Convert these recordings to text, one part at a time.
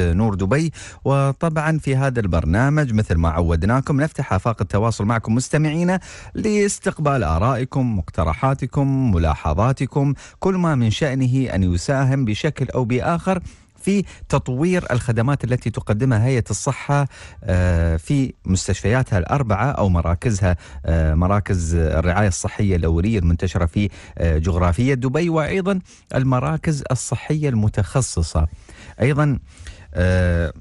نور دبي وطبعا في هذا البرنامج مثل ما عودناكم نفتح آفاق التواصل معكم مستمعينا لاستقبال آرائكم مقترحاتكم ملاحظاتكم كل ما من شأنه أن يساهم بشكل أو بآخر في تطوير الخدمات التي تقدمها هيئه الصحه آه، في مستشفياتها الاربعه او مراكزها آه، مراكز الرعايه الصحيه الاوليه المنتشره في آه، جغرافيه دبي وايضا المراكز الصحيه المتخصصه. ايضا آه،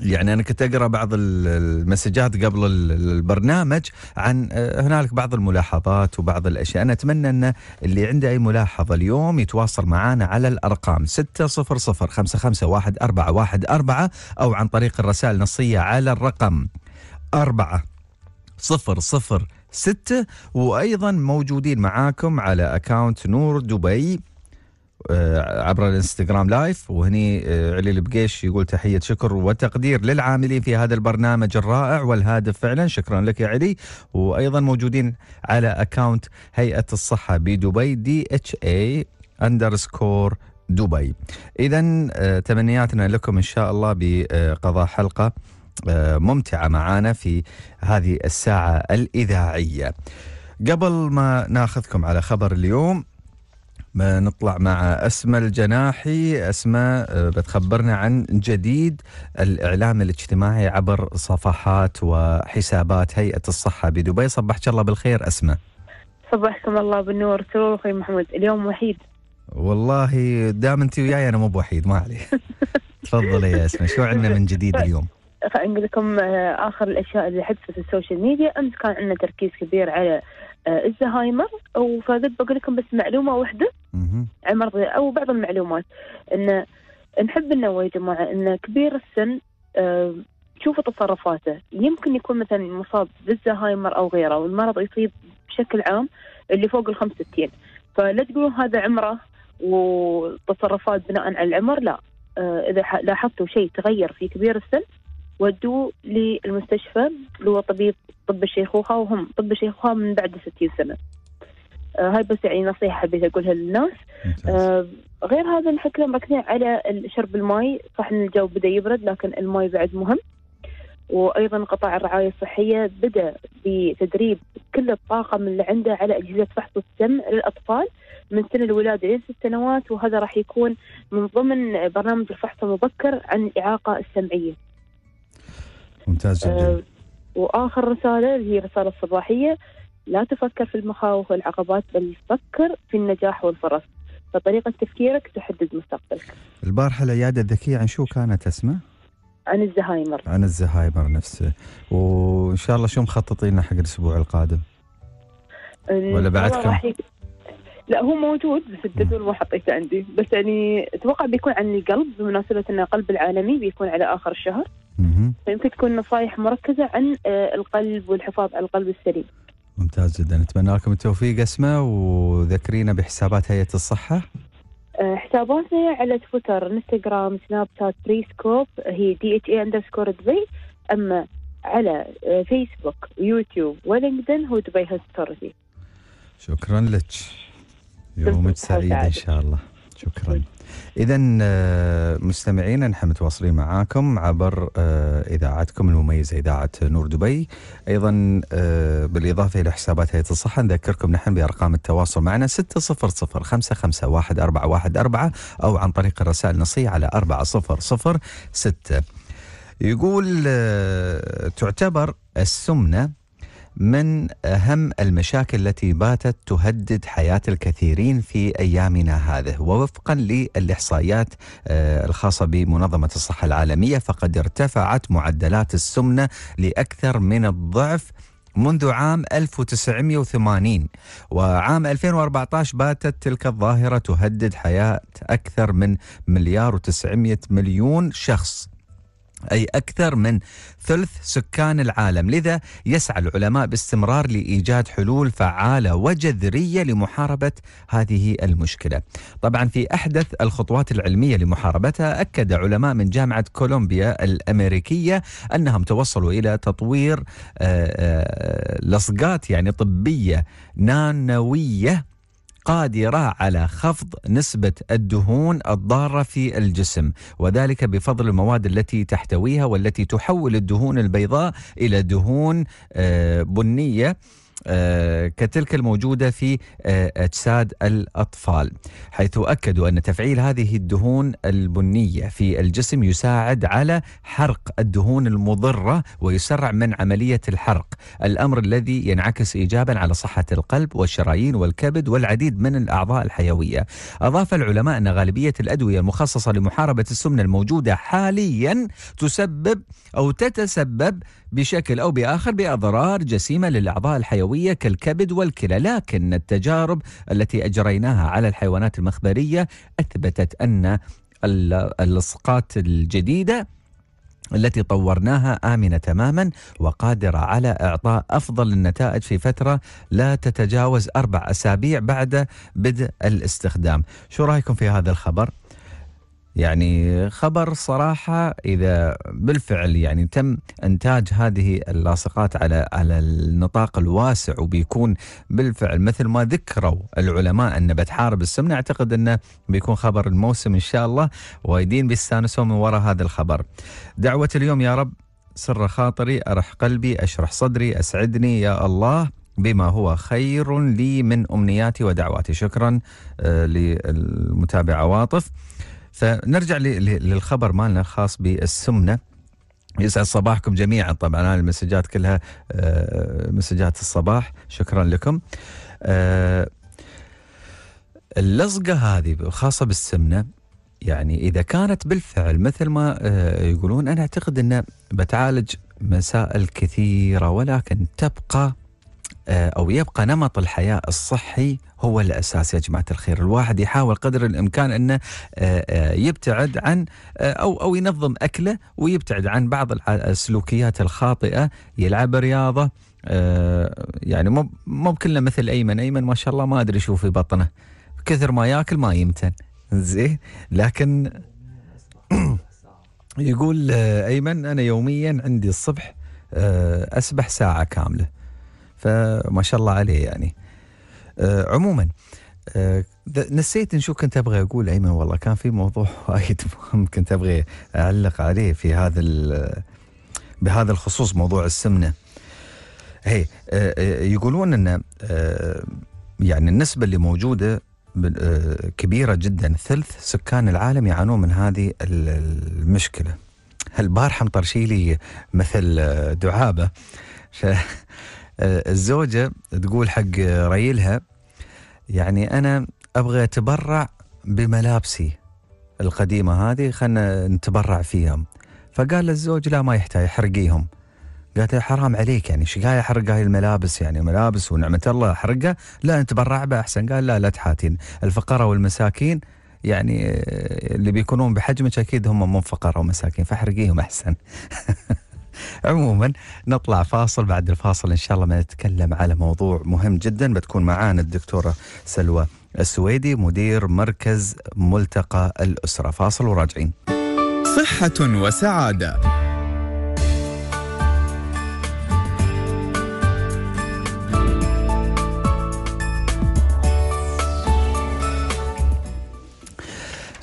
يعني انا كنت اقرا بعض المسجات قبل البرنامج عن آه، هنالك بعض الملاحظات وبعض الاشياء، انا اتمنى ان اللي عنده اي ملاحظه اليوم يتواصل معنا على الارقام 600 او عن طريق الرسائل النصيه على الرقم 4 ستة وأيضا موجودين معاكم على أكاونت نور دبي آه، عبر الانستغرام لايف وهني آه، علي البقيش يقول تحية شكر وتقدير للعاملين في هذا البرنامج الرائع والهادف فعلا شكرا لك يا علي وأيضا موجودين على أكاونت هيئة الصحة بدبي دي اتش اي اندرسكور دبي إذا آه، تمنياتنا لكم إن شاء الله بقضاء حلقة ممتعة معانا في هذه الساعة الإذاعية قبل ما ناخذكم على خبر اليوم ما نطلع مع أسماء الجناحي أسماء آه، بتخبرنا عن جديد الإعلام الاجتماعي عبر صفحات وحسابات هيئة الصحة بدبي صبحك الله بالخير أسماء صبحكم الله بالنور سرور أخوي محمود اليوم وحيد والله دام أنت وياي أنا مو بوحيد ما عليه تفضلي يا أسماء شو عندنا من جديد طيب، اليوم نقول لكم آه، آخر الأشياء اللي حدثت في السوشيال ميديا أمس كان عندنا تركيز كبير على آه، الزهايمر وفقد بقول لكم بس معلومه واحده عن مرض او بعض المعلومات ان نحب انه يا جماعه ان كبير السن تشوفوا آه، تصرفاته يمكن يكون مثلا مصاب بالزهايمر او غيره والمرض يصيب بشكل عام اللي فوق ال 65 فلا تقولون هذا عمره وتصرفات بناء على العمر لا آه، اذا لاحظتوا شيء تغير في كبير السن ودوه للمستشفى اللي هو طبيب طب الشيخوخة وهم طب الشيخوخة من بعد 60 سنة آه هاي بس يعني نصيحة حبيت أقولها للناس آه غير هذا نحن لهم مركزين على شرب الماء صح إن الجو بدأ يبرد لكن الماء بعد مهم وايضا قطاع الرعايه الصحيه بدا بتدريب كل الطاقم اللي عنده على اجهزه فحص الدم للاطفال من سن الولاده الى ست سنوات وهذا راح يكون من ضمن برنامج الفحص المبكر عن الاعاقه السمعيه. ممتاز جدا آه، واخر رساله هي رساله الصباحيه لا تفكر في المخاوف والعقبات بل فكر في النجاح والفرص فطريقه تفكيرك تحدد مستقبلك. البارحه العياده الذكيه عن شو كانت اسمه؟ عن الزهايمر. عن الزهايمر نفسه وان شاء الله شو مخططين حق الاسبوع القادم؟ ولا بعد كم؟ لا هو موجود بس الجدول ما حطيته عندي بس يعني اتوقع بيكون عن القلب بمناسبه ان القلب العالمي بيكون على اخر الشهر فيمكن تكون نصائح مركزه عن آه، القلب والحفاظ على القلب السليم ممتاز جدا نتمنى لكم التوفيق اسماء وذكرينا بحسابات هيئه الصحه آه، حساباتنا على تويتر انستغرام سناب شات بريسكوب هي دي اتش اي اندرسكور دبي اما على آه، فيسبوك يوتيوب ولينكدين هو دبي هيلث شكرا لك يومك سعيد إن شاء الله شكرا إذا آه، مستمعينا نحن متواصلين معاكم عبر آه، إذاعتكم المميزة إذاعة نور دبي أيضا آه، بالإضافة إلى حسابات هيئة الصحة نذكركم نحن بأرقام التواصل معنا 600551414 أو عن طريق الرسائل النصية على 4006 يقول تعتبر السمنة من اهم المشاكل التي باتت تهدد حياه الكثيرين في ايامنا هذه، ووفقا للاحصائيات آه، الخاصه بمنظمه الصحه العالميه فقد ارتفعت معدلات السمنه لاكثر من الضعف منذ عام 1980 وعام 2014 باتت تلك الظاهرة تهدد حياة أكثر من مليار و900 مليون شخص أي أكثر من ثلث سكان العالم لذا يسعى العلماء باستمرار لإيجاد حلول فعالة وجذرية لمحاربة هذه المشكلة طبعا في أحدث الخطوات العلمية لمحاربتها أكد علماء من جامعة كولومبيا الأمريكية أنهم توصلوا إلى تطوير آه، آه، لصقات يعني طبية نانوية قادرة على خفض نسبة الدهون الضارة في الجسم وذلك بفضل المواد التي تحتويها والتي تحول الدهون البيضاء إلى دهون آه، بنية آه، كتلك الموجودة في آه، أجساد الأطفال حيث أكدوا أن تفعيل هذه الدهون البنية في الجسم يساعد على حرق الدهون المضرة ويسرع من عملية الحرق الأمر الذي ينعكس إيجابا على صحة القلب والشرايين والكبد والعديد من الأعضاء الحيوية أضاف العلماء أن غالبية الأدوية المخصصة لمحاربة السمنة الموجودة حاليا تسبب أو تتسبب بشكل أو بآخر بأضرار جسيمة للأعضاء الحيوية كالكبد والكلى لكن التجارب التي أجريناها على الحيوانات المخبرية أثبتت أن اللصقات الجديده التي طورناها آمنة تماما وقادرة على إعطاء أفضل النتائج في فترة لا تتجاوز أربع أسابيع بعد بدء الاستخدام شو رأيكم في هذا الخبر؟ يعني خبر صراحة إذا بالفعل يعني تم إنتاج هذه اللاصقات على على النطاق الواسع وبيكون بالفعل مثل ما ذكروا العلماء أن بتحارب السمنة أعتقد أنه بيكون خبر الموسم إن شاء الله وايدين بيستانسون من وراء هذا الخبر دعوة اليوم يا رب سر خاطري أرح قلبي أشرح صدري أسعدني يا الله بما هو خير لي من أمنياتي ودعواتي شكرا آه، للمتابعة واطف فنرجع للخبر مالنا الخاص بالسمنه يسعد صباحكم جميعا طبعا انا المسجات كلها آه، مسجات الصباح شكرا لكم آه، اللصقه هذه خاصه بالسمنه يعني اذا كانت بالفعل مثل ما آه، يقولون انا اعتقد ان بتعالج مسائل كثيره ولكن تبقى آه، او يبقى نمط الحياه الصحي هو الاساس يا جماعه الخير، الواحد يحاول قدر الامكان انه آه، آه، يبتعد عن او او ينظم اكله ويبتعد عن بعض السلوكيات الخاطئه، يلعب رياضه يعني مو مو كله مثل ايمن، ايمن ما شاء الله ما ادري شو في بطنه، كثر ما ياكل ما يمتن، زين؟ لكن يقول ايمن انا يوميا عندي الصبح اسبح ساعه كامله فما شاء الله عليه يعني آه، عموما آه، نسيت نسيت شو كنت ابغى اقول ايمن والله كان في موضوع وايد مهم كنت ابغى اعلق عليه في هذا بهذا الخصوص موضوع السمنه هي آه، يقولون ان يعني النسبه اللي موجوده كبيره جدا ثلث سكان العالم يعانون من هذه المشكله البارحه مطرشي لي مثل دعابه آه، الزوجة تقول حق ريلها يعني أنا أبغى أتبرع بملابسي القديمة هذه خلنا نتبرع فيهم فقال للزوج لا ما يحتاج حرقيهم قالت له حرام عليك يعني شقاية حرق هاي الملابس يعني ملابس ونعمة الله حرقها لا نتبرع بها أحسن قال لا لا تحاتين الفقراء والمساكين يعني آه، اللي بيكونون بحجمك أكيد هم مو فقراء ومساكين فحرقيهم أحسن عموما نطلع فاصل بعد الفاصل إن شاء الله بنتكلم على موضوع مهم جدا بتكون معانا الدكتورة سلوى السويدي مدير مركز ملتقى الأسرة فاصل وراجعين صحة وسعادة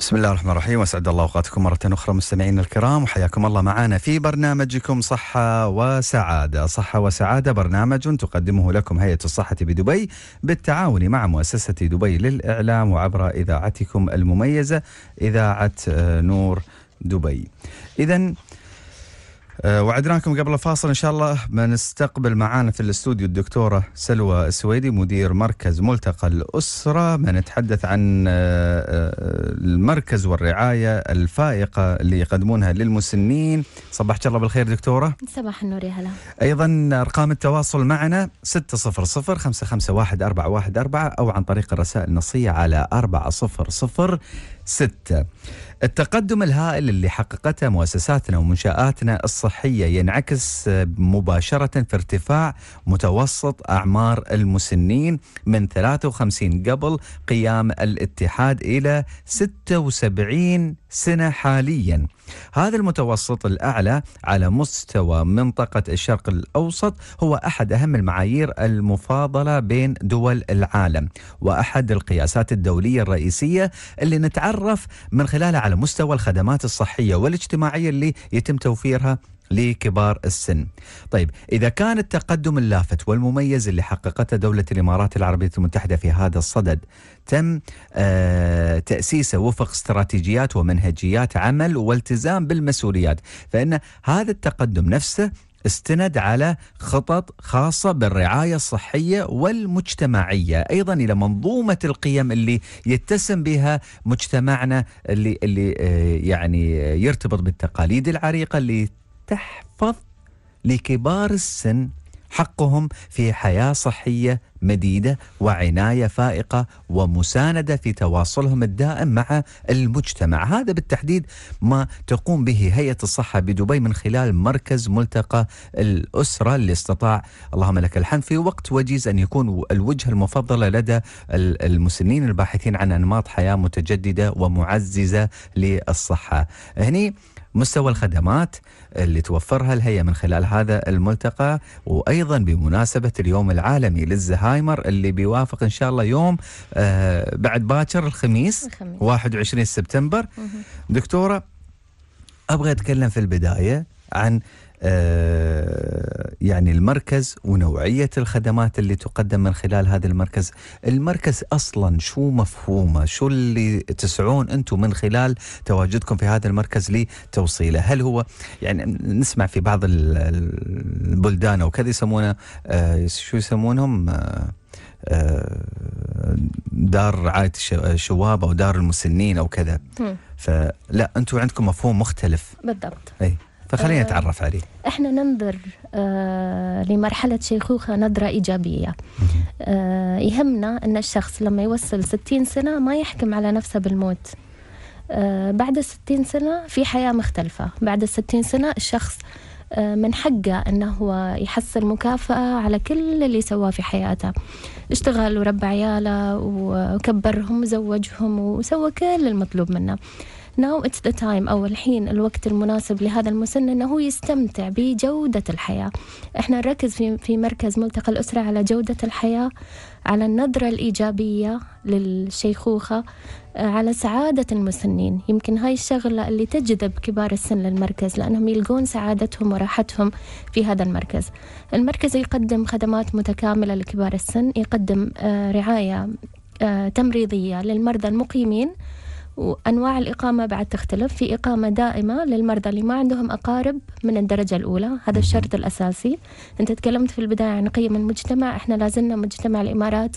بسم الله الرحمن الرحيم واسعد الله اوقاتكم مره اخرى مستمعينا الكرام وحياكم الله معنا في برنامجكم صحه وسعاده، صحه وسعاده برنامج تقدمه لكم هيئه الصحه بدبي بالتعاون مع مؤسسه دبي للاعلام وعبر اذاعتكم المميزه اذاعه نور دبي. اذا آه، وعدناكم قبل الفاصل ان شاء الله بنستقبل معانا في الاستوديو الدكتوره سلوى السويدي مدير مركز ملتقى الاسره بنتحدث عن آه، آه، المركز والرعايه الفائقه اللي يقدمونها للمسنين صباحك الله بالخير دكتوره صباح النور يا هلا ايضا ارقام التواصل معنا 600 551 414 او عن طريق الرسائل النصيه على 4006 التقدم الهائل اللي حققته مؤسساتنا ومنشآتنا الصحية ينعكس مباشرة في ارتفاع متوسط أعمار المسنين من 53 قبل قيام الاتحاد إلى 76 سنة حاليا هذا المتوسط الأعلى على مستوى منطقة الشرق الأوسط هو أحد أهم المعايير المفاضلة بين دول العالم وأحد القياسات الدولية الرئيسية اللي نتعرف من خلالها على مستوى الخدمات الصحية والاجتماعية اللي يتم توفيرها لكبار السن. طيب اذا كان التقدم اللافت والمميز اللي حققته دوله الامارات العربيه المتحده في هذا الصدد تم آه، تاسيسه وفق استراتيجيات ومنهجيات عمل والتزام بالمسؤوليات، فان هذا التقدم نفسه استند على خطط خاصة بالرعاية الصحية والمجتمعية أيضا إلى منظومة القيم اللي يتسم بها مجتمعنا اللي, اللي آه، يعني يرتبط بالتقاليد العريقة اللي تحفظ لكبار السن حقهم في حياه صحيه مديده وعنايه فائقه ومسانده في تواصلهم الدائم مع المجتمع، هذا بالتحديد ما تقوم به هيئه الصحه بدبي من خلال مركز ملتقى الاسره اللي استطاع اللهم لك الحمد في وقت وجيز ان يكون الوجهه المفضله لدى المسنين الباحثين عن انماط حياه متجدده ومعززه للصحه. هني مستوى الخدمات اللي توفرها الهيئة من خلال هذا الملتقى وأيضا بمناسبة اليوم العالمي للزهايمر اللي بيوافق إن شاء الله يوم آه، بعد باكر الخميس, الخميس 21 سبتمبر دكتورة أبغى أتكلم في البداية عن آه، يعني المركز ونوعية الخدمات اللي تقدم من خلال هذا المركز المركز أصلا شو مفهومه شو اللي تسعون أنتم من خلال تواجدكم في هذا المركز لتوصيله هل هو يعني نسمع في بعض البلدان أو كذا يسمونه آه، شو يسمونهم آه، دار رعايه الشباب او دار المسنين او كذا فلا انتم عندكم مفهوم مختلف بالضبط أي. فخلينا آه، نتعرف عليه احنا ننظر آه، لمرحلة شيخوخة نظرة إيجابية آه، يهمنا أن الشخص لما يوصل ستين سنة ما يحكم على نفسه بالموت بعد الستين سنة في حياة مختلفة بعد الستين سنة الشخص من حقه أنه هو يحصل مكافأة على كل اللي سواه في حياته اشتغل وربى عياله وكبرهم وزوجهم وسوى كل المطلوب منه ناو اتس ذا تايم او الحين الوقت المناسب لهذا المسن انه هو يستمتع بجوده الحياه احنا نركز في في مركز ملتقى الاسره على جوده الحياه على النظره الايجابيه للشيخوخه آه، على سعادة المسنين يمكن هاي الشغلة اللي تجذب كبار السن للمركز لأنهم يلقون سعادتهم وراحتهم في هذا المركز المركز يقدم خدمات متكاملة لكبار السن يقدم آه، رعاية آه، تمريضية للمرضى المقيمين وأنواع الإقامة بعد تختلف في إقامة دائمة للمرضى اللي ما عندهم أقارب من الدرجة الأولى هذا الشرط الأساسي أنت تكلمت في البداية عن قيم المجتمع إحنا لازلنا مجتمع الإمارات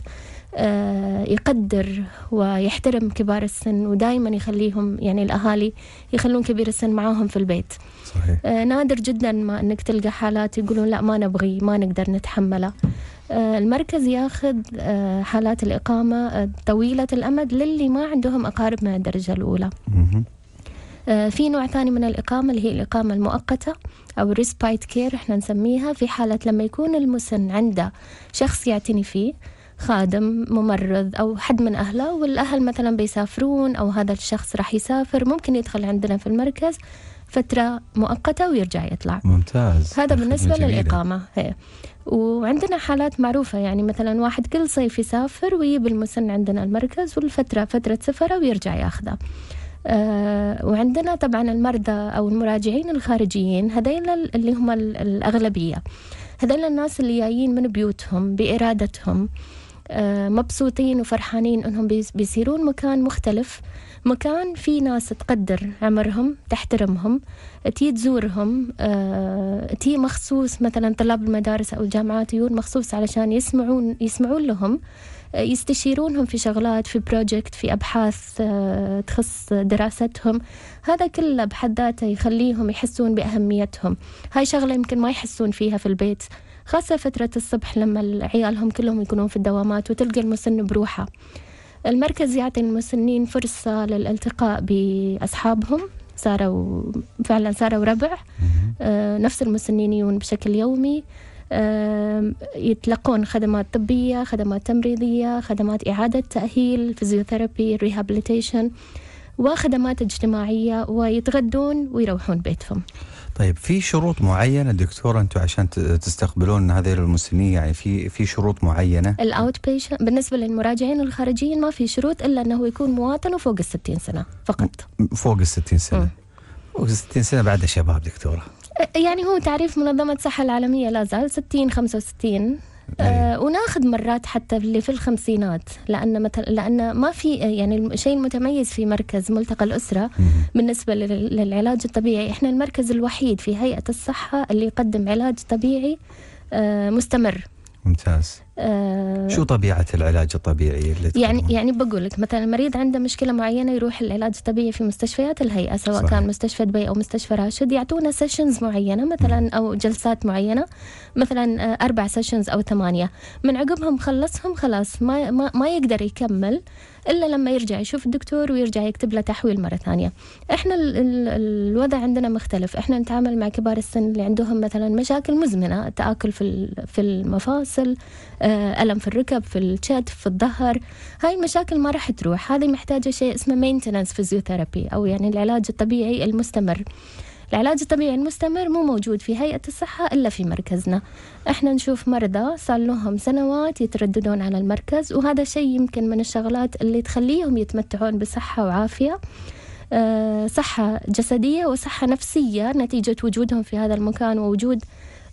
آه، يقدر ويحترم كبار السن ودائما يخليهم يعني الاهالي يخلون كبير السن معاهم في البيت. صحيح. آه، نادر جدا ما انك تلقى حالات يقولون لا ما نبغي ما نقدر نتحمله. آه، المركز ياخذ آه، حالات الإقامة آه، طويلة الأمد للي ما عندهم أقارب من الدرجة الأولى في نوع ثاني من الإقامة اللي هي الإقامة المؤقتة أو ريسبايت كير إحنا نسميها في حالة لما يكون المسن عنده شخص يعتني فيه خادم ممرض أو حد من أهله والأهل مثلا بيسافرون أو هذا الشخص راح يسافر ممكن يدخل عندنا في المركز فترة مؤقتة ويرجع يطلع ممتاز هذا بالنسبة جميلة. للإقامة هي. وعندنا حالات معروفة يعني مثلا واحد كل صيف يسافر ويجيب المسن عندنا المركز والفترة فترة سفره ويرجع ياخذه آه وعندنا طبعا المرضى أو المراجعين الخارجيين هذين اللي هم الأغلبية هذين الناس اللي جايين من بيوتهم بإرادتهم آه مبسوطين وفرحانين أنهم بيصيرون مكان مختلف مكان فيه ناس تقدر عمرهم تحترمهم تي تزورهم آه، تي مخصوص مثلا طلاب المدارس أو الجامعات يجون مخصوص علشان يسمعون يسمعون لهم آه، يستشيرونهم في شغلات في بروجكت في أبحاث آه، تخص دراستهم هذا كله بحد ذاته يخليهم يحسون بأهميتهم هاي شغلة يمكن ما يحسون فيها في البيت خاصة فترة الصبح لما عيالهم كلهم يكونون في الدوامات وتلقى المسن بروحه المركز يعطي المسنين فرصة للالتقاء بأصحابهم صاروا فعلا صاروا ربع آه، نفس المسنين بشكل يومي آه، يتلقون خدمات طبية خدمات تمريضية خدمات إعادة تأهيل فيزيوثيرابي ريهابيليتيشن وخدمات اجتماعية ويتغدون ويروحون بيتهم طيب في شروط معينه دكتور انتم عشان تستقبلون هذه المسنين يعني في في شروط معينه الاوت بيشنت بالنسبه للمراجعين الخارجيين ما في شروط الا انه يكون مواطن وفوق ال 60 سنه فقط فوق ال 60 سنه فوق ال 60 سنه بعد شباب دكتوره يعني هو تعريف منظمه الصحه العالميه لا زال 60 65 إيه. أه وناخذ مرات حتى اللي في الخمسينات لان مثلا لان ما في آه، يعني الشيء المتميز في مركز ملتقى الاسره مم. بالنسبه للعلاج الطبيعي احنا المركز الوحيد في هيئه الصحه اللي يقدم علاج طبيعي آه، مستمر ممتاز آه شو طبيعة العلاج الطبيعي اللي يعني يعني يعني بقول لك مثلا المريض عنده مشكلة معينة يروح العلاج الطبيعي في مستشفيات الهيئة سواء صحيح. كان مستشفى دبي أو مستشفى راشد يعطونا سيشنز معينة مثلا م. أو جلسات معينة مثلا آه، أربع سيشنز أو ثمانية من عقبهم خلصهم خلاص ما ما, ما يقدر يكمل الا لما يرجع يشوف الدكتور ويرجع يكتب له تحويل مره ثانيه احنا الـ الـ الوضع عندنا مختلف احنا نتعامل مع كبار السن اللي عندهم مثلا مشاكل مزمنه تاكل في في المفاصل آه، الم في الركب في الشد في الظهر هاي المشاكل ما راح تروح هذه محتاجه شيء اسمه مينتننس فيزيوثيرابي او يعني العلاج الطبيعي المستمر العلاج الطبيعي المستمر مو موجود في هيئة الصحة إلا في مركزنا إحنا نشوف مرضى صار لهم سنوات يترددون على المركز وهذا شيء يمكن من الشغلات اللي تخليهم يتمتعون بصحة وعافية آه، صحة جسدية وصحة نفسية نتيجة وجودهم في هذا المكان ووجود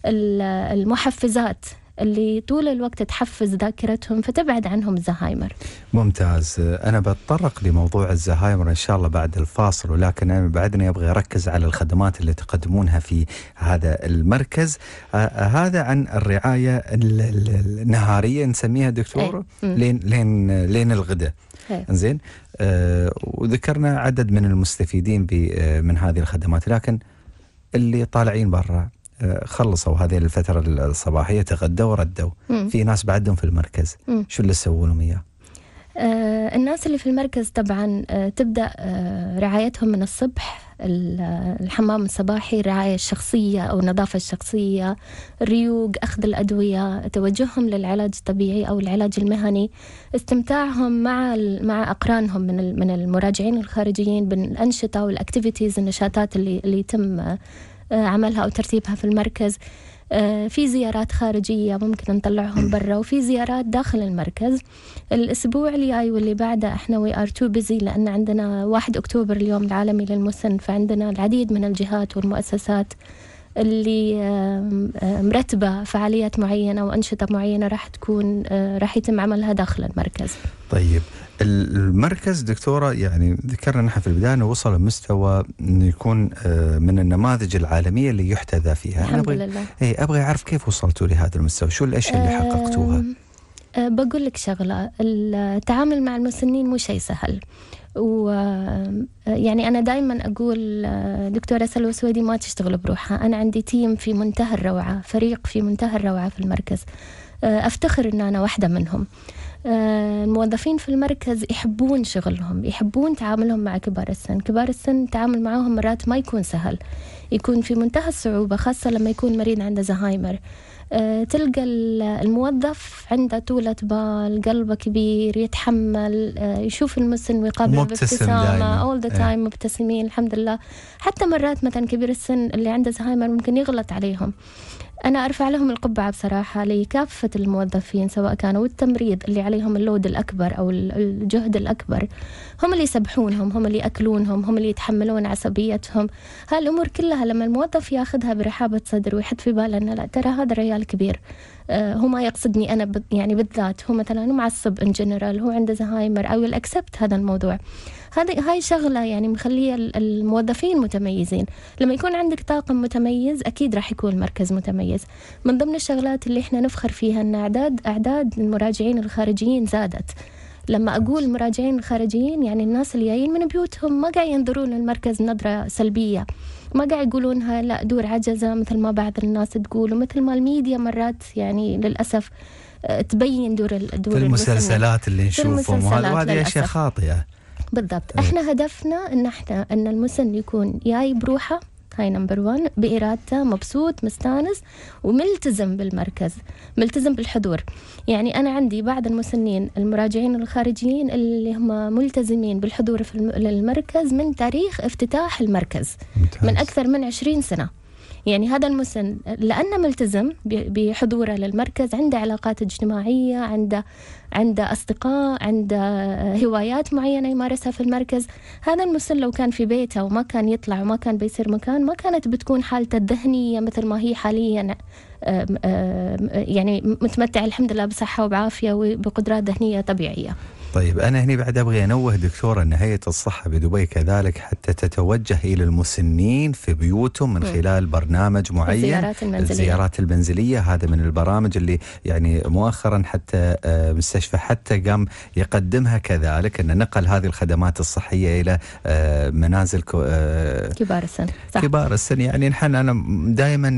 المحفزات اللي طول الوقت تحفز ذاكرتهم فتبعد عنهم الزهايمر ممتاز أنا بتطرق لموضوع الزهايمر إن شاء الله بعد الفاصل ولكن أنا بعدني أبغى أركز على الخدمات اللي تقدمونها في هذا المركز آه، آه، هذا عن الرعاية النهارية نسميها دكتور إيه. لين لين لين الغداء إيه. زين آه وذكرنا عدد من المستفيدين آه، من هذه الخدمات لكن اللي طالعين برا خلصوا هذه الفترة الصباحية تغدوا وردوا في ناس بعدهم في المركز مم. شو اللي تسووا لهم إياه؟ آه، الناس اللي في المركز طبعا آه، تبدأ آه، رعايتهم من الصبح الحمام الصباحي الرعاية الشخصية أو النظافة الشخصية الريوق أخذ الأدوية توجههم للعلاج الطبيعي أو العلاج المهني استمتاعهم مع مع أقرانهم من من المراجعين الخارجيين بالأنشطة والأكتيفيتيز النشاطات اللي اللي يتم آه، عملها أو ترتيبها في المركز آه، في زيارات خارجية ممكن نطلعهم برا وفي زيارات داخل المركز الأسبوع الجاي واللي بعده احنا وي ار تو بيزي لأن عندنا واحد أكتوبر اليوم العالمي للمسن فعندنا العديد من الجهات والمؤسسات اللي مرتبة فعاليات معينة وأنشطة معينة راح تكون آه، راح يتم عملها داخل المركز طيب المركز دكتوره يعني ذكرنا نحن في البدايه انه وصل لمستوى انه يكون آه، من النماذج العالميه اللي يحتذى فيها الحمد أبغي لله اي ابغى اعرف كيف وصلتوا لهذا المستوى شو الاشياء اللي حققتوها أه بقول لك شغله التعامل مع المسنين مو شيء سهل و آه، يعني أنا دائما أقول آه، دكتورة سلوى سويدي ما تشتغل بروحها أنا عندي تيم في منتهى الروعة فريق في منتهى الروعة في المركز أفتخر أن أنا واحدة منهم آه، الموظفين في المركز يحبون شغلهم يحبون تعاملهم مع كبار السن كبار السن التعامل معهم مرات ما يكون سهل يكون في منتهى الصعوبة خاصة لما يكون مريض عنده زهايمر آه، تلقى الموظف عنده طولة بال قلبه كبير يتحمل آه، يشوف المسن ويقابله بابتسامة أول ذا تايم إيه. مبتسمين الحمد لله حتى مرات مثلا كبير السن اللي عنده زهايمر ممكن يغلط عليهم أنا أرفع لهم القبعة بصراحة لكافة الموظفين سواء كانوا التمريض اللي عليهم اللود الأكبر أو الجهد الأكبر هم اللي يسبحونهم هم اللي يأكلونهم هم اللي يتحملون عصبيتهم هالأمور كلها لما الموظف ياخذها برحابة صدر ويحط في باله أنه لا ترى هذا ريال كبير آه، هو ما يقصدني انا يعني بالذات هو مثلا معصب ان جنرال هو عنده زهايمر او الاكسبت هذا الموضوع هذه هاي شغله يعني مخليه الموظفين متميزين لما يكون عندك طاقم متميز اكيد راح يكون المركز متميز من ضمن الشغلات اللي احنا نفخر فيها ان اعداد اعداد المراجعين الخارجيين زادت لما أقول المراجعين الخارجيين يعني الناس اللي جايين من بيوتهم ما قاعد ينظرون للمركز نظرة سلبية ما قاعد يقولونها لا دور عجزة مثل ما بعض الناس تقول ومثل ما الميديا مرات يعني للأسف آه، تبين دور دور في المسلسلات اللي نشوفهم وهذه أشياء خاطئة بالضبط احنا هدفنا ان احنا ان المسن يكون جاي بروحه هاي نمبر 1 بإرادته مبسوط مستانس وملتزم بالمركز ملتزم بالحضور يعني أنا عندي بعض المسنين المراجعين الخارجيين اللي هم ملتزمين بالحضور في المركز من تاريخ افتتاح المركز ممتاز. من أكثر من 20 سنة يعني هذا المسن لأنه ملتزم بحضوره للمركز عنده علاقات اجتماعية عنده عنده أصدقاء عنده هوايات معينة يمارسها في المركز هذا المسن لو كان في بيته وما كان يطلع وما كان بيصير مكان ما كانت بتكون حالته الذهنية مثل ما هي حاليا يعني متمتع الحمد لله بصحة وبعافية وبقدرات ذهنية طبيعية طيب أنا هنا بعد أبغي أنوه دكتورة أن هيئة الصحة بدبي كذلك حتى تتوجه إلى المسنين في بيوتهم من خلال برنامج معين الزيارات المنزلية, الزيارات المنزلية هذا من البرامج اللي يعني مؤخرا حتى آه، مستشفى حتى قام يقدمها كذلك أن نقل هذه الخدمات الصحية إلى آه، منازل آه، كبار السن صح. كبار السن يعني نحن أنا دائما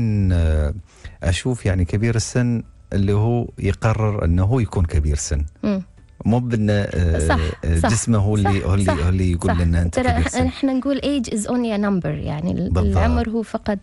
أشوف يعني كبير السن اللي هو يقرر أنه هو يكون كبير سن م. مو بان آه، آه، جسمه هو اللي هو اللي هو اللي يقول لنا انت ترى احنا نقول ايج از اونلي ا نمبر يعني العمر هو فقط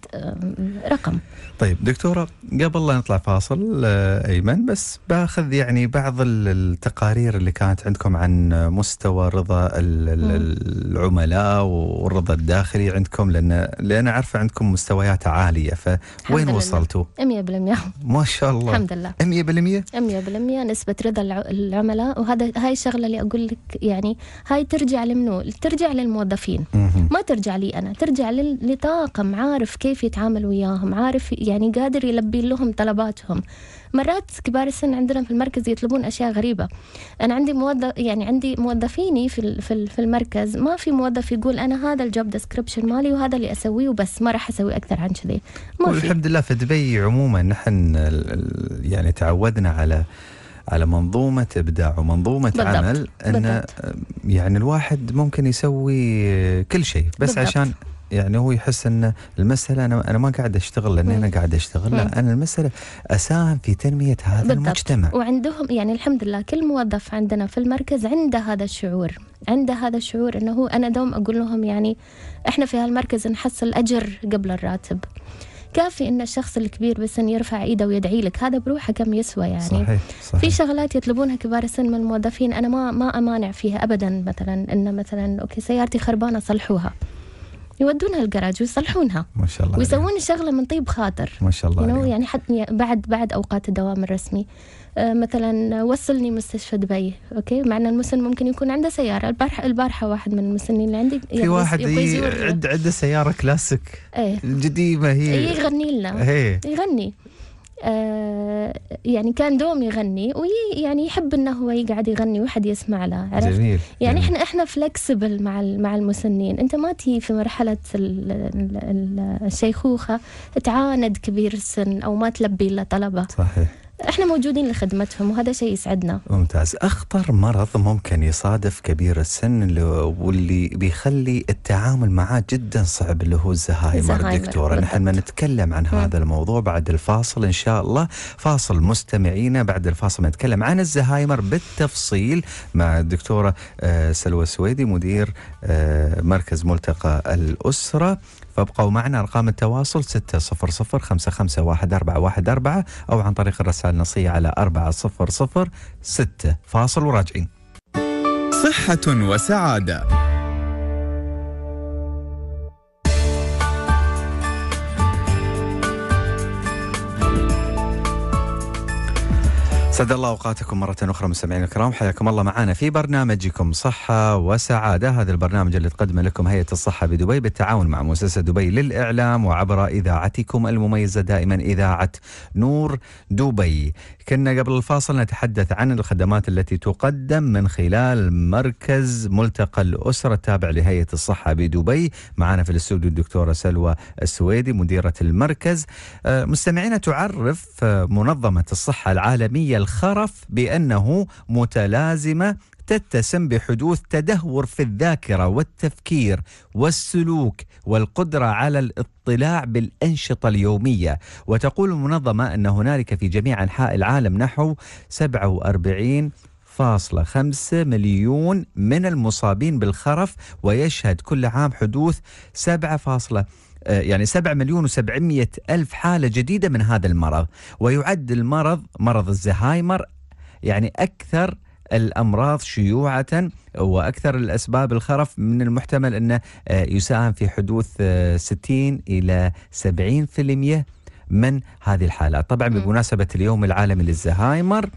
رقم طيب دكتوره قبل لا نطلع فاصل آه، ايمن بس باخذ يعني بعض التقارير اللي كانت عندكم عن مستوى رضا العملاء والرضا الداخلي عندكم لان لان عارفه عندكم مستويات عاليه فوين وصلتوا؟ 100% ما شاء الله الحمد لله 100% 100% نسبه رضا العملاء وهذا هاي الشغله اللي اقول لك يعني هاي ترجع لمنو ترجع للموظفين ما ترجع لي انا ترجع لطاقم عارف كيف يتعامل وياهم عارف يعني قادر يلبي لهم طلباتهم مرات كبار السن عندنا في المركز يطلبون اشياء غريبه انا عندي موظف يعني عندي موظفيني في في المركز ما في موظف يقول انا هذا الجوب ديسكربشن مالي وهذا اللي اسويه وبس ما راح اسوي اكثر عن كذي والحمد لله في دبي عموما نحن يعني تعودنا على على منظومه ابداع ومنظومه بالضبط. عمل ان يعني الواحد ممكن يسوي كل شيء بس بالضبط. عشان يعني هو يحس ان المساله انا انا ما قاعد اشتغل لاني انا قاعد اشتغل لا انا المساله اساهم في تنميه هذا بالضبط. المجتمع وعندهم يعني الحمد لله كل موظف عندنا في المركز عنده هذا الشعور عنده هذا الشعور انه انا دوم اقول لهم يعني احنا في هالمركز نحصل اجر قبل الراتب كافي ان الشخص الكبير بالسن يرفع ايده ويدعي لك هذا بروحه كم يسوى يعني صحيح. صحيح. في شغلات يطلبونها كبار السن من الموظفين انا ما ما امانع فيها ابدا مثلا ان مثلا اوكي سيارتي خربانه صلحوها يودونها الجراج ويصلحونها ما شاء الله ويسوون الشغله من طيب خاطر ما شاء الله يعني حتى بعد بعد اوقات الدوام الرسمي آه، مثلا وصلني مستشفى دبي اوكي مع ان المسن ممكن يكون عنده سياره البارحه البارحه واحد من المسنين اللي عندي في واحد عنده عنده سياره كلاسيك ايه قديمه هي إيه، يغني لنا هي. يغني آه يعني كان دوم يغني وي يعني يحب انه هو يقعد يغني وحد يسمع له عرفت؟ جميل يعني احنا احنا فلكسبل مع مع المسنين، انت ما تي في مرحله الشيخوخه تعاند كبير السن او ما تلبي له طلبه صحيح احنا موجودين لخدمتهم وهذا شيء يسعدنا ممتاز اخطر مرض ممكن يصادف كبير السن واللي بيخلي التعامل معاه جدا صعب اللي هو الزهايمر دكتوره نحن ما نتكلم عن م. هذا الموضوع بعد الفاصل ان شاء الله فاصل مستمعينا بعد الفاصل نتكلم عن الزهايمر بالتفصيل مع الدكتوره آه، سلوى السويدي مدير آه، مركز ملتقى الاسره فابقوا معنا أرقام التواصل 600551414 أو عن طريق الرسائل النصية على 4006 فاصل وراجعين صحة وسعادة سعد الله اوقاتكم مره اخرى مستمعينا الكرام حياكم الله معنا في برنامجكم صحه وسعاده هذا البرنامج اللي تقدمه لكم هيئه الصحه بدبي بالتعاون مع مؤسسه دبي للاعلام وعبر اذاعتكم المميزه دائما اذاعه نور دبي كنا قبل الفاصل نتحدث عن الخدمات التي تقدم من خلال مركز ملتقى الاسره التابع لهيئه الصحه بدبي معنا في الاستوديو الدكتوره سلوى السويدي مديره المركز آه، مستمعينا تعرف آه، منظمه الصحه العالميه الخرف بأنه متلازمة تتسم بحدوث تدهور في الذاكرة والتفكير والسلوك والقدرة على الاطلاع بالأنشطة اليومية وتقول المنظمة أن هنالك في جميع أنحاء العالم نحو 47 فاصلة خمسة مليون من المصابين بالخرف ويشهد كل عام حدوث سبعة فاصلة آه، يعني 7 مليون و700 ألف حالة جديدة من هذا المرض ويعد المرض مرض الزهايمر يعني أكثر الامراض شيوعه واكثر الاسباب الخرف من المحتمل انه آه، يساهم في حدوث 60 آه، الى 70% من هذه الحالات طبعا بمناسبة اليوم العالمي للزهايمر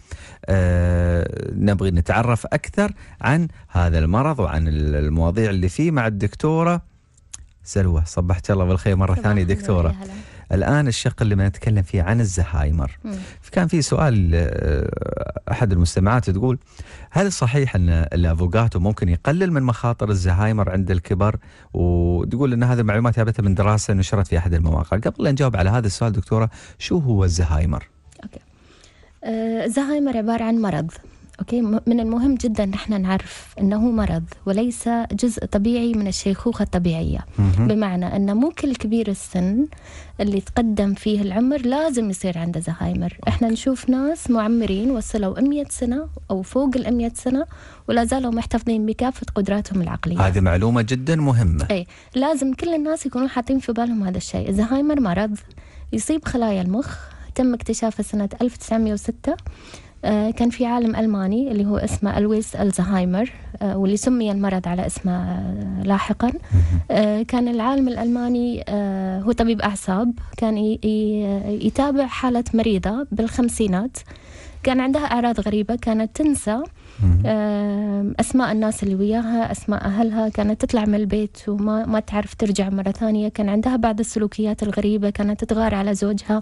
آه نبغي نتعرف أكثر عن هذا المرض وعن المواضيع اللي فيه مع الدكتورة سلوى صبحت الله بالخير مرة ثانية دكتورة الآن الشق اللي بنتكلم فيه عن الزهايمر كان في سؤال آه، أحد المستمعات تقول هل صحيح أن الأفوكاتو ممكن يقلل من مخاطر الزهايمر عند الكبر وتقول أن هذه المعلومات ثابتة من دراسة نشرت في أحد المواقع قبل أن نجاوب على هذا السؤال دكتورة شو هو الزهايمر؟ أوكي. آه، الزهايمر عبارة عن مرض اوكي من المهم جدا نحن نعرف انه مرض وليس جزء طبيعي من الشيخوخه الطبيعيه بمعنى ان مو كل كبير السن اللي تقدم فيه العمر لازم يصير عنده زهايمر احنا نشوف ناس معمرين وصلوا 100 سنه او فوق ال 100 سنه ولا زالوا محتفظين بكافه قدراتهم العقليه هذه معلومه جدا مهمه اي لازم كل الناس يكونوا حاطين في بالهم هذا الشيء الزهايمر مرض يصيب خلايا المخ تم اكتشافه سنه 1906 آه، كان في عالم ألماني اللي هو اسمه ألويس ألزهايمر آه، واللي سمي المرض على اسمه آه، لاحقا كان العالم الألماني هو طبيب أعصاب كان يتابع حالة مريضة بالخمسينات كان عندها أعراض غريبة كانت تنسى أسماء الناس اللي وياها أسماء أهلها كانت تطلع من البيت وما ما تعرف ترجع مرة ثانية كان عندها بعض السلوكيات الغريبة كانت تغار على زوجها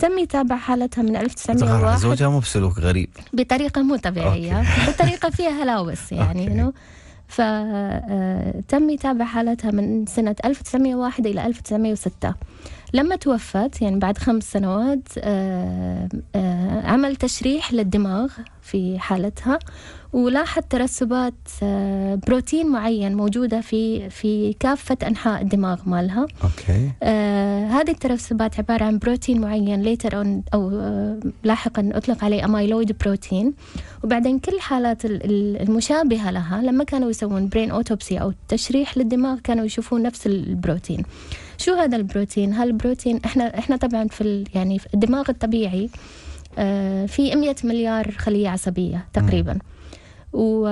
تم يتابع حالتها من 1901 زوجها مو بسلوك غريب بطريقة مو طبيعية بطريقة فيها هلاوس يعني أنه فتم آه، يتابع حالتها من سنة 1901 إلى 1906 لما توفت يعني بعد خمس سنوات آه، آه، عمل تشريح للدماغ في حالتها ولاحظ ترسبات آه، بروتين معين موجودة في في كافة أنحاء الدماغ مالها. أوكي. آه هذه الترسبات عبارة عن بروتين معين ليتر أون أو آه، لاحقا أطلق عليه أمايلويد بروتين وبعدين كل الحالات المشابهة لها لما كانوا يسوون برين أوتوبسي أو تشريح للدماغ كانوا يشوفون نفس البروتين. شو هذا البروتين؟ هالبروتين احنا احنا طبعا في يعني في الدماغ الطبيعي آه، في 100 مليار خلية عصبية تقريبا و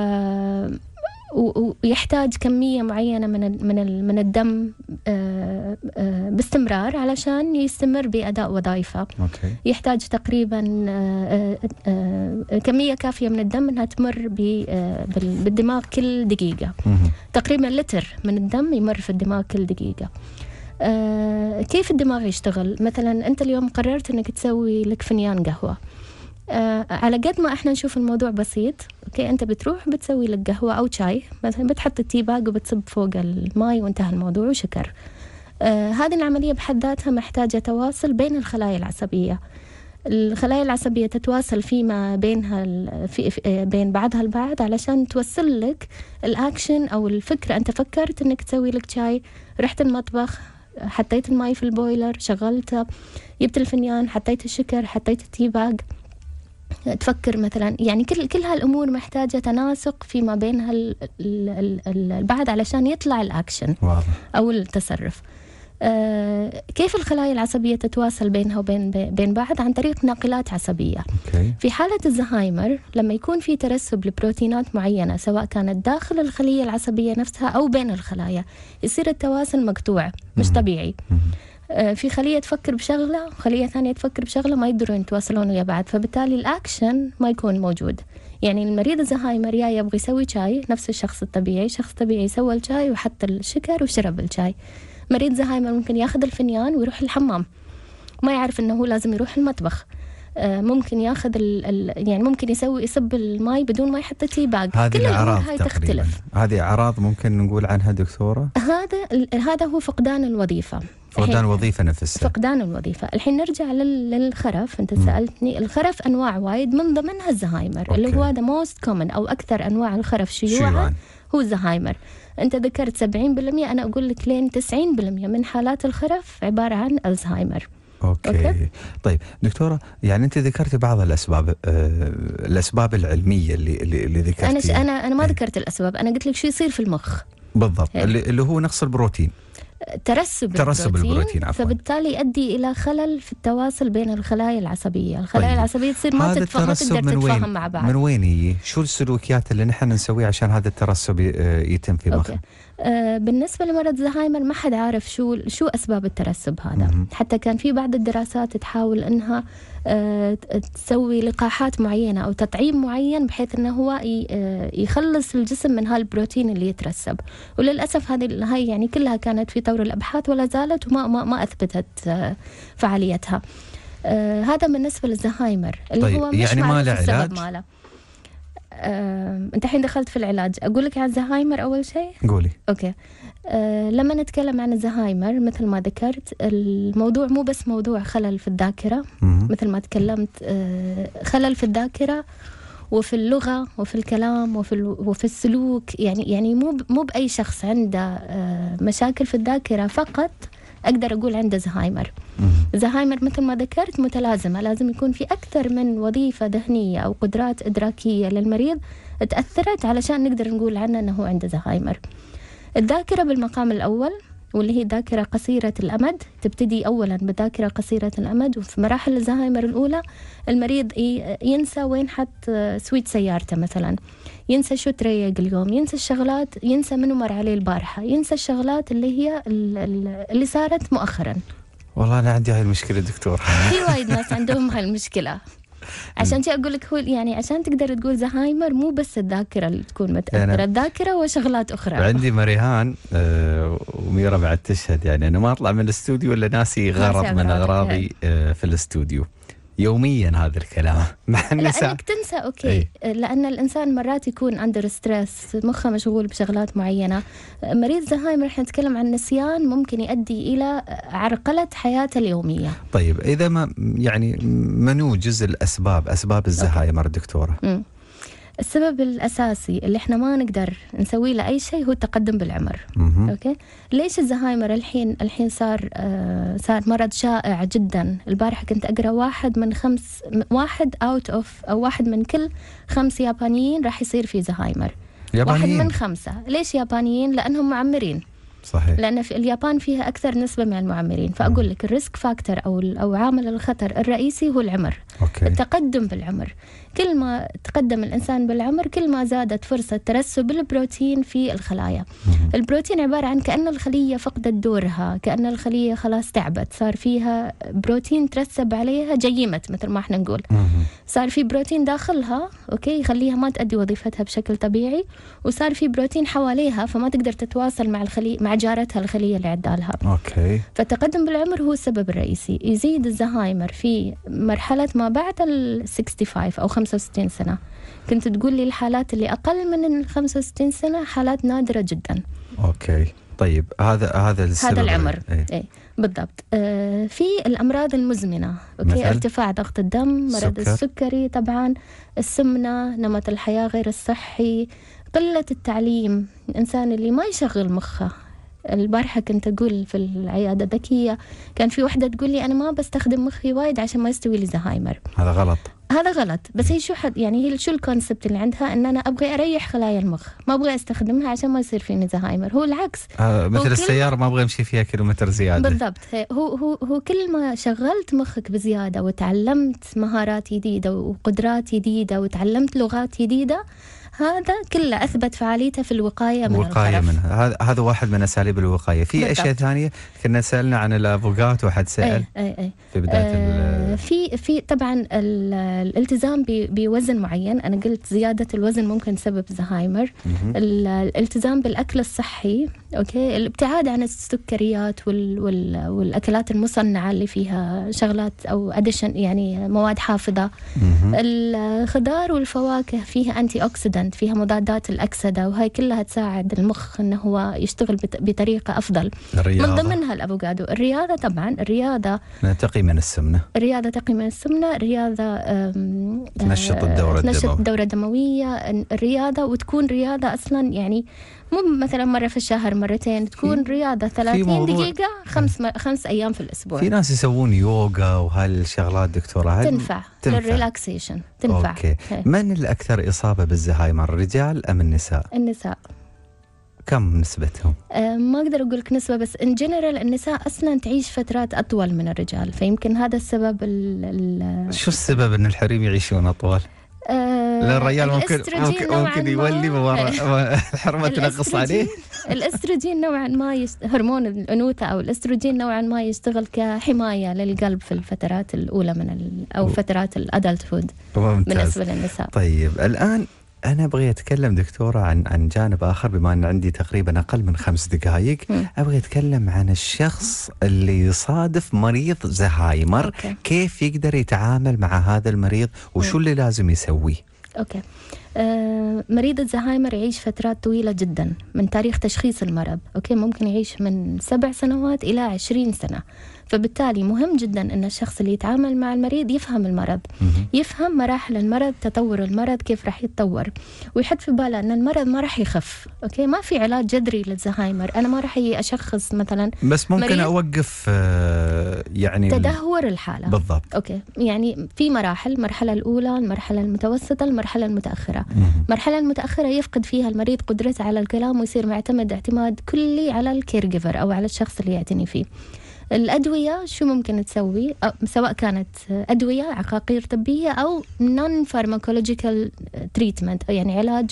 ويحتاج كمية معينة من من من الدم آه، آه، باستمرار علشان يستمر بأداء وظائفه. أوكي. يحتاج تقريبا كمية كافية من الدم إنها تمر بالدماغ كل دقيقة. تقريبا لتر من الدم يمر في الدماغ كل دقيقة. آه، كيف الدماغ يشتغل مثلا أنت اليوم قررت أنك تسوي لك فنيان قهوة آه على قد ما احنا نشوف الموضوع بسيط اوكي انت بتروح بتسوي لك قهوه او شاي مثلا بتحط التي باج وبتصب فوق الماي وانتهى الموضوع وشكر آه هذه العمليه بحد ذاتها محتاجه تواصل بين الخلايا العصبيه الخلايا العصبية تتواصل فيما بينها في آه، بين بعضها البعض علشان توصل لك الأكشن أو الفكرة أنت فكرت أنك تسوي لك شاي رحت المطبخ حطيت المي في البويلر شغلته جبت الفنيان حطيت الشكر حطيت التي باج تفكر مثلا يعني كل كل هالامور محتاجه تناسق فيما بين هال البعض علشان يطلع الاكشن واضح. او التصرف آه، كيف الخلايا العصبية تتواصل بينها وبين بين بعض عن طريق ناقلات عصبية okay. في حالة الزهايمر لما يكون في ترسب لبروتينات معينة سواء كانت داخل الخلية العصبية نفسها أو بين الخلايا يصير التواصل مقطوع مش طبيعي آه، في خلية تفكر بشغلة وخلية ثانية تفكر بشغلة ما يقدرون يتواصلون ويا بعض فبالتالي الأكشن ما يكون موجود يعني المريض الزهايمر يا يبغى يسوي شاي نفس الشخص الطبيعي شخص طبيعي سوى الشاي وحط الشكر وشرب الشاي مريض زهايمر ممكن ياخذ الفنيان ويروح الحمام ما يعرف انه هو لازم يروح المطبخ آه، ممكن ياخذ الـ الـ يعني ممكن يسوي يصب الماي بدون ما يحط تي باج هذه الاعراض هاي تختلف هذه اعراض ممكن نقول عنها دكتوره هذا هذا هو فقدان الوظيفه فقدان الوظيفه نفسها فقدان الوظيفه الحين نرجع للخرف انت م. سالتني الخرف انواع وايد من ضمنها الزهايمر أوكي. اللي هو ذا موست كومن او اكثر انواع الخرف شيوعا شيوعا هو الزهايمر أنت ذكرت 70% أنا أقول لك لين 90% من حالات الخرف عبارة عن ألزهايمر أوكي. اوكي طيب دكتوره يعني انت ذكرتي بعض الاسباب آه الاسباب العلميه اللي اللي ذكرتيها انا انا انا ما إيه. ذكرت الاسباب انا قلت لك شو يصير في المخ بالضبط هي. اللي هو نقص البروتين ترسب ترسب البروتين, البروتين عفواً. فبالتالي يؤدي الى خلل في التواصل بين الخلايا العصبيه، الخلايا طيب. العصبيه تصير ما تتفهم ما تقدر تتفاهم مع بعض. من وين هي؟ شو السلوكيات اللي نحن نسويها عشان هذا الترسب آه، يتم في مخنا؟ آه، بالنسبه لمرض زهايمر ما حد عارف شو شو اسباب الترسب هذا حتى كان في بعض الدراسات تحاول انها آه، تسوي لقاحات معينه او تطعيم معين بحيث انه هو آه، يخلص الجسم من هالبروتين اللي يترسب وللاسف هذه هاي يعني كلها كانت في طور الابحاث ولا زالت وما ما, ما اثبتت فعاليتها هذا بالنسبه للزهايمر اللي طيب هو مش يعني ما له علاج ماله. انت الحين دخلت في العلاج اقول لك عن الزهايمر اول شيء قولي اوكي أه، لما نتكلم عن الزهايمر مثل ما ذكرت الموضوع مو بس موضوع خلل في الذاكره مثل ما تكلمت أه، خلل في الذاكره وفي اللغه وفي الكلام وفي وفي السلوك يعني يعني مو مو باي شخص عنده أه، مشاكل في الذاكره فقط اقدر اقول عنده زهايمر زهايمر مثل ما ذكرت متلازمه لازم يكون في اكثر من وظيفه ذهنيه او قدرات ادراكيه للمريض تاثرت علشان نقدر نقول عنه انه عنده زهايمر الذاكره بالمقام الاول واللي هي ذاكرة قصيرة الأمد تبتدي أولا بذاكرة قصيرة الأمد وفي مراحل الزهايمر الأولى المريض ينسى وين حط سويت سيارته مثلا ينسى شو تريق اليوم ينسى الشغلات ينسى منو مر عليه البارحة ينسى الشغلات اللي هي اللي صارت مؤخرا والله أنا عندي هاي المشكلة دكتور في وايد ناس عندهم هاي المشكلة عشان كذا اقول لك هو يعني عشان تقدر تقول زهايمر مو بس الذاكره اللي تكون متاثره الذاكره وشغلات اخرى عندي مريهان آه وميرا بعد تشهد يعني انا ما اطلع من الاستوديو الا ناسي غرض من اغراضي إيه. آه في الاستوديو يوميا هذا الكلام مع النساء لانك انك تنسى اوكي ايه؟ لان الانسان مرات يكون اندر ستريس مخه مشغول بشغلات معينه مريض زهايمر رح نتكلم عن نسيان ممكن يؤدي الى عرقله حياته اليوميه طيب اذا ما يعني منو جزء الاسباب اسباب الزهايمر دكتوره مم. السبب الأساسي اللي إحنا ما نقدر نسوي له أي شيء هو التقدم بالعمر مه. أوكي ليش الزهايمر الحين الحين صار آه صار مرض شائع جدا البارحة كنت أقرأ واحد من خمس واحد أوت أوف أو واحد من كل خمس يابانيين راح يصير في زهايمر يابانيين. واحد من خمسة ليش يابانيين لأنهم معمرين صحيح لان في اليابان فيها اكثر نسبه من المعمرين فاقول لك الريسك فاكتور او او عامل الخطر الرئيسي هو العمر أوكي. التقدم بالعمر كل ما تقدم الإنسان بالعمر كل ما زادت فرصة ترسب البروتين في الخلايا البروتين عبارة عن كأن الخلية فقدت دورها كأن الخلية خلاص تعبت صار فيها بروتين ترسب عليها جيمت مثل ما احنا نقول صار في بروتين داخلها أوكي يخليها ما تأدي وظيفتها بشكل طبيعي وصار في بروتين حواليها فما تقدر تتواصل مع الخلية مع جارتها الخلية اللي عدالها أوكي. فالتقدم بالعمر هو السبب الرئيسي يزيد الزهايمر في مرحلة ما ما بعد ال 65 أو 65 سنة كنت تقول لي الحالات اللي أقل من ال 65 سنة حالات نادرة جدا أوكي طيب هذا هذا السبب هذا العمر اي إيه. بالضبط آه في الامراض المزمنه اوكي مثل؟ ارتفاع ضغط الدم مرض سكر. السكري طبعا السمنه نمط الحياه غير الصحي قله التعليم الانسان اللي ما يشغل مخه البارحة كنت أقول في العيادة الذكية كان في وحدة تقول لي أنا ما بستخدم مخي وايد عشان ما يستوي لي زهايمر هذا غلط هذا غلط بس هي شو حد يعني هي شو الكونسبت اللي عندها ان انا ابغى اريح خلايا المخ ما ابغى استخدمها عشان ما يصير فيني زهايمر هو العكس آه مثل السياره ما ابغى امشي فيها كيلومتر زياده بالضبط هو هو هو كل ما شغلت مخك بزياده وتعلمت مهارات جديده وقدرات جديده وتعلمت لغات جديده هذا كله اثبت فعاليته في الوقايه من الوقايه منها هذا هذا واحد من اساليب الوقايه في بالضبط. اشياء ثانيه كنا سالنا عن الافوكاتو وحد إيه، سال أي أي أي. في بدايه آه في في طبعا الالتزام بوزن معين انا قلت زياده الوزن ممكن تسبب زهايمر الالتزام بالاكل الصحي اوكي الابتعاد عن السكريات وال وال والاكلات المصنعه اللي فيها شغلات او اديشن يعني مواد حافظه الخضار والفواكه فيها انتي اوكسيدنت البيكتانت فيها مضادات الأكسدة وهي كلها تساعد المخ أنه هو يشتغل بطريقة أفضل الرياضة. من ضمنها الأفوكادو الرياضة طبعا الرياضة تقي من السمنة الرياضة تقي من السمنة الرياضة تنشط الدورة آه، تنشط الدورة الدموية الرياضة وتكون رياضة أصلا يعني مو مثلا مرة في الشهر مرتين تكون رياضة 30 دقيقة خمس م... خمس أيام في الأسبوع في ناس يسوون يوغا وهالشغلات دكتورة هل تنفع, تنفع. للريلاكسيشن تنفع أوكي. إيه. من الأكثر إصابة بالزهايمر الرجال أم النساء؟ النساء كم نسبتهم؟ أه ما اقدر اقول لك نسبه بس ان جنرال النساء اصلا تعيش فترات اطول من الرجال فيمكن هذا السبب ال شو السبب ان الحريم يعيشون اطول؟ آه، لا الرجال ممكن ممكن, ممكن يولي الحرمه إيه. تنقص عليه الاستروجين نوعا ما يست... هرمون الانوثه او الاستروجين نوعا ما يشتغل كحمايه للقلب في الفترات الاولى من ال... او فترات الادلت هود بالنسبه للنساء طيب الان أنا أبغي أتكلم دكتورة عن عن جانب آخر بما أن عندي تقريبا أقل من خمس دقائق أبغي أتكلم عن الشخص اللي يصادف مريض زهايمر أوكي. كيف يقدر يتعامل مع هذا المريض وشو اللي لازم يسويه أوكي آه، مريض الزهايمر يعيش فترات طويلة جدا من تاريخ تشخيص المرض أوكي ممكن يعيش من سبع سنوات إلى عشرين سنة فبالتالي مهم جدا أن الشخص اللي يتعامل مع المريض يفهم المرض يفهم مراحل المرض تطور المرض كيف راح يتطور ويحط في باله أن المرض ما راح يخف أوكي ما في علاج جذري للزهايمر أنا ما راح أشخص مثلا بس ممكن أوقف آه، يعني تدهور الحالة بالضبط أوكي يعني في مراحل المرحلة الأولى المرحلة المتوسطة المرحلة المتأخرة المرحلة المتأخرة يفقد فيها المريض قدرته على الكلام ويصير معتمد اعتماد كلي على الكير أو على الشخص اللي يعتني فيه الأدوية شو ممكن تسوي سواء كانت أدوية عقاقير طبية أو نون فارماكولوجيكال تريتمنت يعني علاج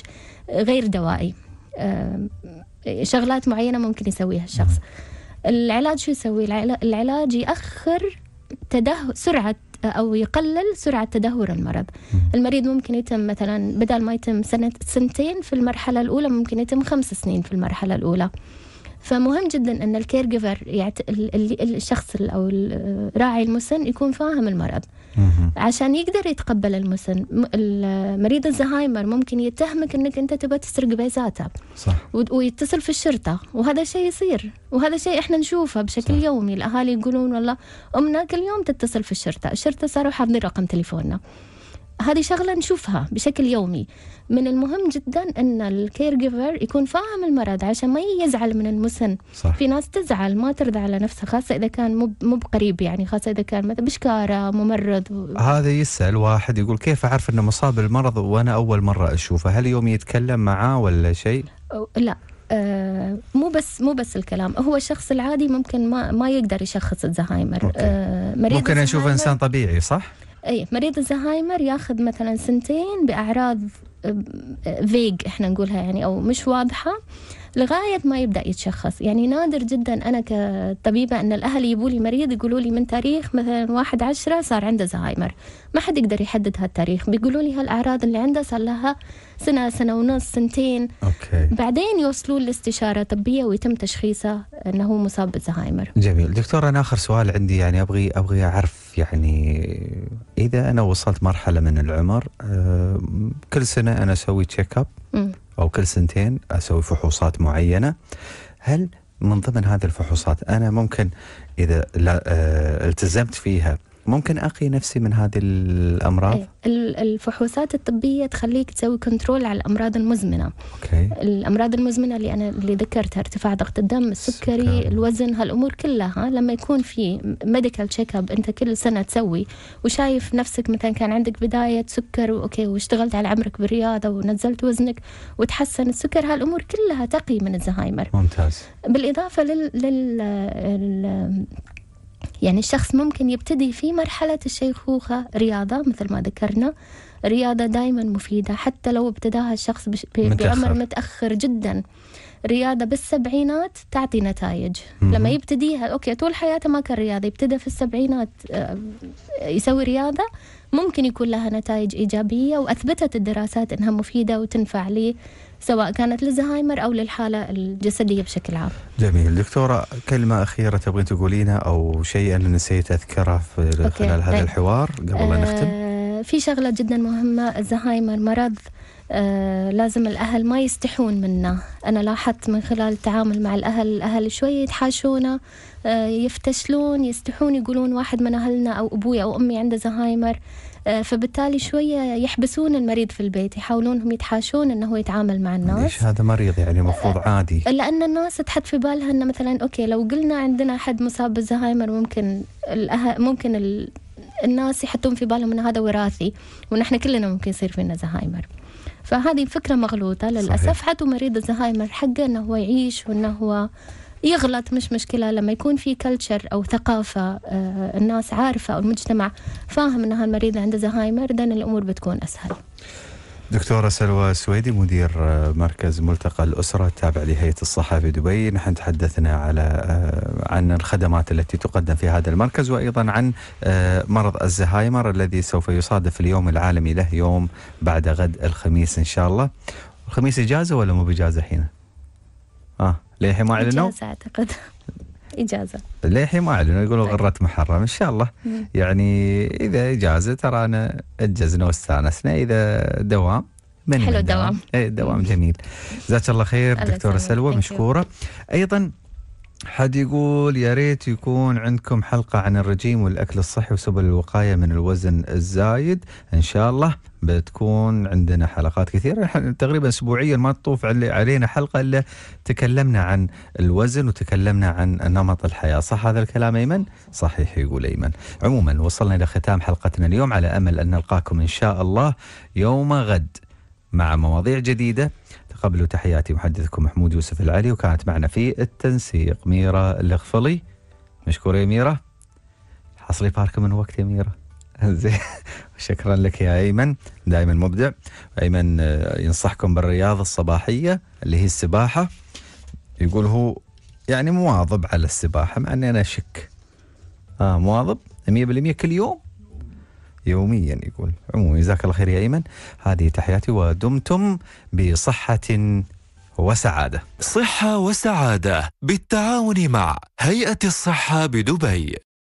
غير دوائي شغلات معينة ممكن يسويها الشخص العلاج شو يسوي العلاج يأخر تده سرعة أو يقلل سرعة تدهور المرض المريض ممكن يتم مثلا بدل ما يتم سنة سنتين في المرحلة الأولى ممكن يتم خمس سنين في المرحلة الأولى فمهم جدا أن الكير جيفر يعني الشخص أو راعي المسن يكون فاهم المرض عشان يقدر يتقبل المسن مريض الزهايمر ممكن يتهمك أنك أنت تبغى تسرق بيزاته صح. ويتصل في الشرطة وهذا شيء يصير وهذا شيء احنا نشوفه بشكل صح. يومي الأهالي يقولون والله أمنا كل يوم تتصل في الشرطة الشرطة صاروا حافظين رقم تليفوننا هذه شغلة نشوفها بشكل يومي من المهم جدا أن الكير جيفر يكون فاهم المرض عشان ما يزعل من المسن صح. في ناس تزعل ما ترضى على نفسها خاصة إذا كان مو مو بقريب يعني خاصة إذا كان مثلا بشكارة ممرض و... هذا يسأل واحد يقول كيف أعرف أنه مصاب بالمرض وأنا أول مرة أشوفه هل يوم يتكلم معاه ولا شيء؟ لا آه مو بس مو بس الكلام هو الشخص العادي ممكن ما ما يقدر يشخص الزهايمر آه مريض ممكن اشوف انسان طبيعي صح اي مريض الزهايمر ياخذ مثلا سنتين باعراض آه، آه، فيج احنا نقولها يعني او مش واضحه لغاية ما يبدأ يتشخص يعني نادر جدا أنا كطبيبة أن الأهل يبوا لي مريض يقولوا لي من تاريخ مثلا واحد عشرة صار عنده زهايمر ما حد يقدر يحدد هالتاريخ بيقولوا لي هالأعراض اللي عنده صار لها سنة سنة ونص سنتين أوكي. بعدين يوصلون لاستشارة طبية ويتم تشخيصه أنه مصاب بالزهايمر جميل دكتور أنا آخر سؤال عندي يعني أبغي أبغي أعرف يعني إذا أنا وصلت مرحلة من العمر آه، كل سنة أنا أسوي تشيك أب أو كل سنتين أسوي فحوصات معينة هل من ضمن هذه الفحوصات أنا ممكن إذا آه، التزمت فيها ممكن اقي نفسي من هذه الامراض؟ إيه، الفحوصات الطبيه تخليك تسوي كنترول على الامراض المزمنه. اوكي. الامراض المزمنه اللي انا اللي ذكرتها ارتفاع ضغط الدم، السكري، سكر. الوزن، هالامور كلها لما يكون في ميديكال تشيك اب انت كل سنه تسوي وشايف نفسك مثلا كان عندك بدايه سكر اوكي واشتغلت على عمرك بالرياضه ونزلت وزنك وتحسن السكر، هالامور كلها تقي من الزهايمر. ممتاز. بالاضافه لل, لل... يعني الشخص ممكن يبتدي في مرحلة الشيخوخة رياضة مثل ما ذكرنا رياضة دائما مفيدة حتى لو ابتداها الشخص بعمر متأخر جدا رياضة بالسبعينات تعطي نتائج مم. لما يبتديها أوكي طول حياته ما كان رياضي يبتدى في السبعينات آه، يسوي رياضة ممكن يكون لها نتائج إيجابية وأثبتت الدراسات أنها مفيدة وتنفع لي سواء كانت للزهايمر أو للحالة الجسدية بشكل عام جميل دكتورة كلمة أخيرة تبغين تقولينها أو شيء أنا نسيت أذكره خلال هذا طيب. الحوار قبل أن نختم آه، في شغلة جدا مهمة الزهايمر مرض آه، لازم الأهل ما يستحون منا أنا لاحظت من خلال التعامل مع الأهل الأهل شوية يتحاشونا آه، يفتشلون يستحون يقولون واحد من أهلنا أو أبوي أو أمي عنده زهايمر آه، فبالتالي شوية يحبسون المريض في البيت يحاولون يتحاشون أنه يتعامل مع الناس ليش هذا مريض يعني المفروض عادي لأن الناس تحط في بالها أنه مثلا أوكي لو قلنا عندنا أحد مصاب بالزهايمر ممكن الأهل ممكن الناس يحطون في بالهم ان هذا وراثي وان احنا كلنا ممكن يصير فينا زهايمر فهذه فكرة مغلوطة للأسف حتى مريض الزهايمر حقه أنه هو يعيش وأنه هو يغلط مش مشكلة لما يكون في كلتشر أو ثقافة آه، الناس عارفة أو المجتمع فاهم أن هالمريض عنده زهايمر دان الأمور بتكون أسهل دكتورة سلوى سويدي مدير آه، مركز ملتقى الأسرة التابع لهيئة الصحة في دبي نحن تحدثنا على آه، عن الخدمات التي تقدم في هذا المركز وأيضا عن آه، مرض الزهايمر الذي سوف يصادف اليوم العالمي له يوم بعد غد الخميس إن شاء الله الخميس إجازة ولا مو بإجازة حينه؟ آه للحين ما أعلنوا؟ إجازة أعتقد اجازه للحين ما اعلنوا يقولوا طيب. غره محرم ان شاء الله يعني اذا اجازه ترى انا اجزنا واستانسنا اذا دوام من حلو الدوام دوام. الدوام إيه، جميل جزاك الله خير دكتوره سلوى مشكوره ايضا حد يقول يا ريت يكون عندكم حلقة عن الرجيم والأكل الصحي وسبل الوقاية من الوزن الزايد إن شاء الله بتكون عندنا حلقات كثيرة تقريبا أسبوعيا ما تطوف علينا حلقة إلا تكلمنا عن الوزن وتكلمنا عن نمط الحياة صح هذا الكلام أيمن؟ صحيح يقول أيمن عموما وصلنا إلى ختام حلقتنا اليوم على أمل أن نلقاكم إن شاء الله يوم غد مع مواضيع جديدة قبل تحياتي محدثكم محمود يوسف العلي وكانت معنا في التنسيق ميرا الغفلي مشكورة يا ميرا حصلي بارك من وقت يا ميرا زين شكرا لك يا ايمن دائما مبدع ايمن آه، ينصحكم بالرياضه الصباحيه اللي هي السباحه يقول هو يعني مواظب على السباحه مع اني انا اشك اه مواظب 100% كل يوم يوميا يقول عموما جزاك الله خير يا ايمن هذه تحياتي ودمتم بصحه وسعاده. صحه وسعاده بالتعاون مع هيئه الصحه بدبي.